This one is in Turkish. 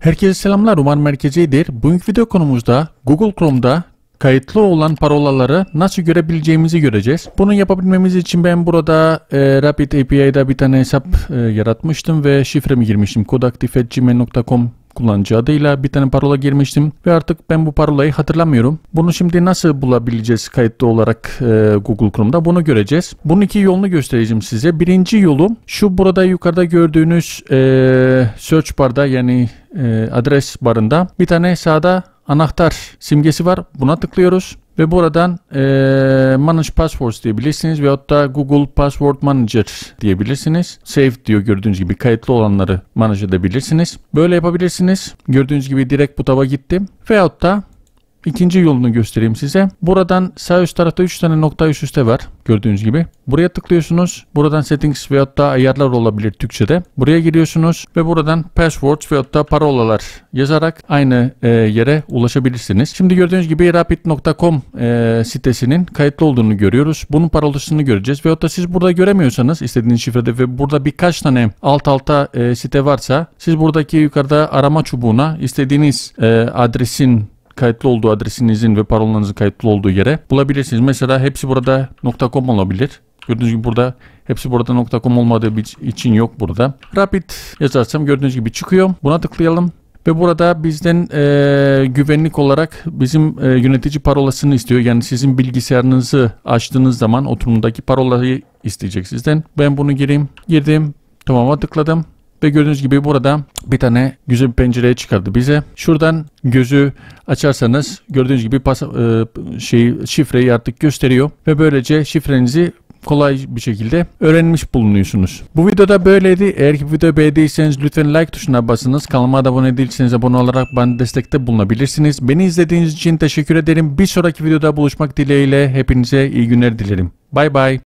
Herkese selamlar umarım merkezidir. Bugünkü video konumuzda Google Chrome'da kayıtlı olan parolaları nasıl görebileceğimizi göreceğiz. Bunu yapabilmemiz için ben burada e, Rapid API'da bir tane hesap e, yaratmıştım ve şifremi girmiştim. kodaktif.gmail.com kullanıcı adıyla bir tane parola girmiştim ve artık ben bu parolayı hatırlamıyorum. Bunu şimdi nasıl bulabileceğiz kayıtlı olarak e, Google Chrome'da bunu göreceğiz. Bunun iki yolunu göstereceğim size. Birinci yolu şu burada yukarıda gördüğünüz e, search barda yani e, adres barında bir tane sağda anahtar simgesi var. Buna tıklıyoruz. Ve buradan e, Manage Passwords diyebilirsiniz veyahut da Google Password Manager diyebilirsiniz. Save diyor gördüğünüz gibi kayıtlı olanları manage edebilirsiniz. Böyle yapabilirsiniz. Gördüğünüz gibi direkt bu taba gittim. Veyahut da İkinci yolunu göstereyim size. Buradan sağ üst tarafta 3 tane nokta üst üste var. Gördüğünüz gibi. Buraya tıklıyorsunuz. Buradan settings veyahut da ayarlar olabilir Türkçe'de. Buraya giriyorsunuz ve buradan passwords veyahut da parolalar yazarak aynı e, yere ulaşabilirsiniz. Şimdi gördüğünüz gibi rapid.com e, sitesinin kayıtlı olduğunu görüyoruz. Bunun parolasını göreceğiz. Veyahut da siz burada göremiyorsanız istediğiniz şifrede ve burada birkaç tane alt alta e, site varsa siz buradaki yukarıda arama çubuğuna istediğiniz e, adresin kayıtlı olduğu adresinizin ve parolanızın kayıtlı olduğu yere bulabilirsiniz. Mesela hepsi burada .com olabilir. Gördüğünüz gibi burada hepsi burada .com olmadığı için yok burada. Rapid yazarsam gördüğünüz gibi çıkıyor. Buna tıklayalım. Ve burada bizden e, güvenlik olarak bizim e, yönetici parolasını istiyor. Yani sizin bilgisayarınızı açtığınız zaman oturumdaki parolayı isteyecek sizden. Ben bunu gireyim. Girdim. Tamam'a tıkladım. Ve gördüğünüz gibi burada bir tane güzel bir pencereye çıkardı bize. Şuradan gözü açarsanız gördüğünüz gibi pas, e, şifreyi artık gösteriyor. Ve böylece şifrenizi kolay bir şekilde öğrenmiş bulunuyorsunuz. Bu videoda böyleydi. Eğer ki videoyu beğendiyseniz lütfen like tuşuna basınız. Kanalıma abone değilseniz abone olarak bana destekte bulunabilirsiniz. Beni izlediğiniz için teşekkür ederim. Bir sonraki videoda buluşmak dileğiyle hepinize iyi günler dilerim. Bay bay.